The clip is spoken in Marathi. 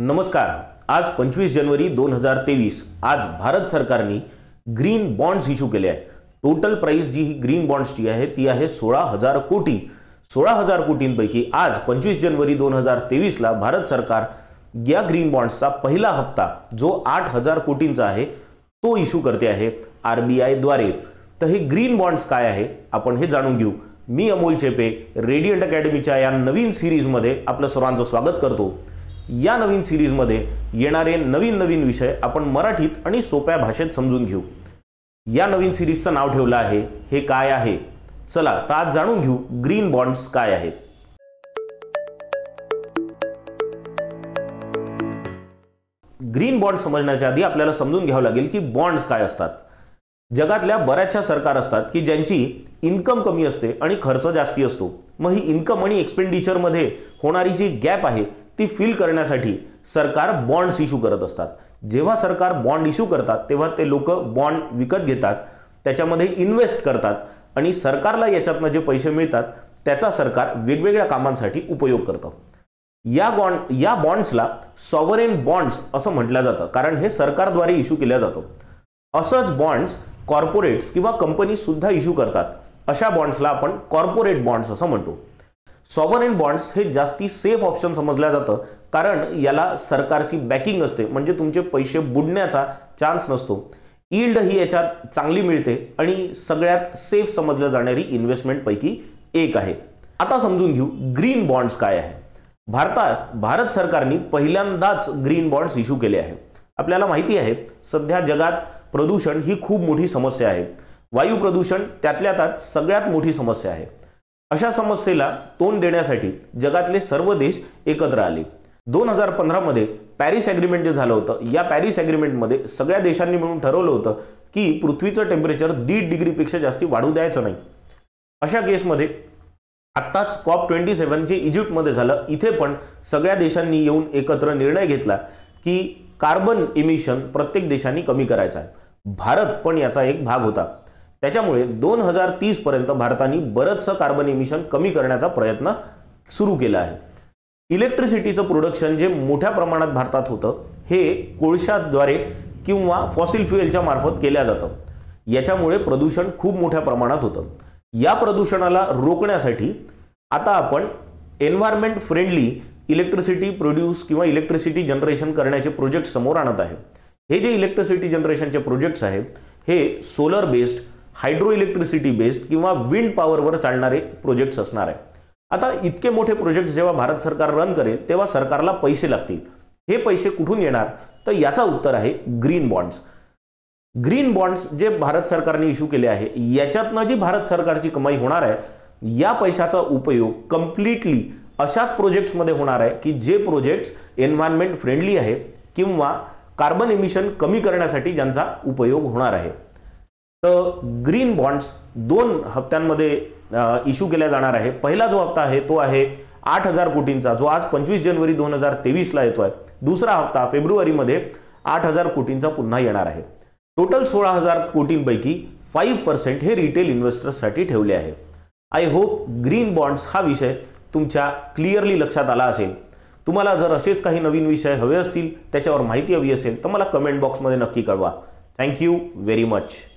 नमस्कार आज पंचवीस जानेवारी दोन हजार तेवीस आज भारत सरकारने ग्रीन बॉन्ड्स इश्यू केले आहे टोटल प्राइस जी ही ग्रीन बॉन्ड्सची आहे ती आहे सोळा हजार कोटी सोळा हजार कोटींपैकी आज पंचवीस जानेवारी दोन हजार तेवीसला भारत सरकार या ग्रीन बॉन्ड्सचा पहिला हप्ता जो आठ हजार कोटींचा आहे तो इश्यू करते आहे आर बी आयद्वारे तर हे ग्रीन बॉन्ड्स काय आहे आपण हे जाणून घेऊ मी अमोल चेपे रेडियंट अकॅडमीच्या या नवीन सिरीजमध्ये आपलं सर्वांचं स्वागत करतो या नवीन सिरीजमध्ये येणारे नवीन नवीन विषय आपण मराठीत आणि सोप्या भाषेत समजून घेऊ या नवीन सिरीजचं नाव ठेवलं आहे हे काय आहे चला तर आज जाणून घेऊ ग्रीन बॉन्ड्स काय आहेत ग्रीन बॉन्ड समजण्याच्या आधी आपल्याला समजून घ्यावं लागेल की बॉन्ड्स काय असतात जगातल्या बऱ्याचशा सरकार असतात की ज्यांची इन्कम कमी असते आणि खर्च जास्ती असतो मग ही इन्कम आणि एक्सपेंडिचरमध्ये होणारी जी गॅप आहे ती फील करण्यासाठी सरकार बॉन्ड्स इश्यू करत असतात जेव्हा सरकार बॉन्ड इश्यू करतात तेव्हा ते लोक बॉन्ड विकत घेतात त्याच्यामध्ये इन्व्हेस्ट करतात आणि सरकारला याच्यातनं जे पैसे मिळतात त्याचा सरकार वेगवेगळ्या कामांसाठी उपयोग करतं या बॉन्ड या बॉन्ड्सला सॉवरेन बॉन्ड्स असं म्हटलं जातं कारण हे सरकारद्वारे इश्यू केलं जातं असंच बॉन्ड्स कॉर्पोरेट्स किंवा सुद्धा इश्यू करतात अशा बॉन्ड्सला आपण कॉर्पोरेट बॉन्ड्स असं म्हणतो सॉव्हरेन बॉन्ड्स हे जास्ती सेफ ऑप्शन समजलं जातं कारण याला सरकारची बॅकिंग असते म्हणजे तुमचे पैसे बुडण्याचा चान्स नसतो इल्ड ही याच्यात चांगली मिळते आणि सगळ्यात सेफ समजल्या जाणारी पैकी एक आहे आता समजून घेऊ ग्रीन बॉन्ड्स काय आहे भारतात भारत सरकारने पहिल्यांदाच ग्रीन बॉन्ड्स इश्यू केले आहे आपल्याला माहिती आहे सध्या जगात प्रदूषण ही खूप मोठी समस्या आहे वायू प्रदूषण त्यातल्या त्यात सगळ्यात मोठी समस्या आहे अशा समस्येला तोंड देण्यासाठी जगातले सर्व देश एकत्र आले दोन हजार पंधरामध्ये पॅरिस ॲग्रीमेंट जे झालं होतं या पॅरिस ॲग्रीमेंटमध्ये सगळ्या देशांनी मिळून ठरवलं होतं की पृथ्वीचं टेम्परेचर दीड डिग्रीपेक्षा जास्ती वाढू द्यायचं नाही अशा केसमध्ये आत्ताच कॉप ट्वेंटी सेव्हन जे इजिप्तमध्ये झालं इथे पण सगळ्या देशांनी येऊन एकत्र निर्णय घेतला की कार्बन इमिशन प्रत्येक देशांनी कमी करायचा आहे भारत पण याचा एक भाग होता त्याच्यामुळे दोन हजार तीसपर्यंत भारताने बरंचसं कार्बन इमिशन कमी करण्याचा प्रयत्न सुरू केला आहे इलेक्ट्रिसिटीचं प्रोडक्शन जे मोठ्या प्रमाणात भारतात होतं हे कोळशाद्वारे किंवा फॉसिल फ्युएलच्या मार्फत केल्या जातं याच्यामुळे प्रदूषण खूप मोठ्या प्रमाणात होतं या प्रदूषणाला रोखण्यासाठी आता आपण एन्व्हायरमेंट फ्रेंडली इलेक्ट्रिसिटी प्रोड्यूस किंवा इलेक्ट्रिसिटी जनरेशन करण्याचे प्रोजेक्ट समोर आणत आहे हे जे इलेक्ट्रिसिटी जनरेशनचे प्रोजेक्ट्स आहेत हे solar based hydro electricity based किंवा विंड पॉवरवर चालणारे प्रोजेक्ट्स असणार आहे आता इतके मोठे प्रोजेक्ट्स जेव्हा भारत सरकार रन करेल तेव्हा सरकारला पैसे लागतील हे पैसे कुठून येणार तर याचा उत्तर आहे ग्रीन बॉन्ड्स ग्रीन बॉन्ड्स जे भारत सरकारने इश्यू केले आहे याच्यातनं जी भारत सरकारची कमाई होणार आहे या पैशाचा उपयोग कम्प्लिटली अशाच प्रोजेक्ट्समध्ये होणार आहे की जे प्रोजेक्ट्स एन्व्हायरमेंट फ्रेंडली आहे किंवा कार्बन इमिशन कमी करण्यासाठी ज्यांचा उपयोग होणार आहे तर ग्रीन बॉन्ड्स दोन हप्त्यांमध्ये इश्यू केल्या जाणार आहे पहिला जो हप्ता आहे तो आहे आठ हजार कोटींचा जो आज पंचवीस जानेवारी दोन हजार तेवीसला येतो आहे दुसरा हप्ता फेब्रुवारीमध्ये आठ हजार कोटींचा पुन्हा येणार आहे टोटल सोळा हजार कोटींपैकी फाईव्ह पर्सेंट हे रिटेल इन्व्हेस्टर्ससाठी ठेवले आहे आय होप ग्रीन बॉन्ड्स हा विषय तुमच्या क्लिअरली लक्षात आला असेल तुम्हाला जर असेच काही नवीन विषय हवे असतील त्याच्यावर माहिती हवी असेल तर मला कमेंट बॉक्समध्ये नक्की कळवा थँक्यू व्हेरी मच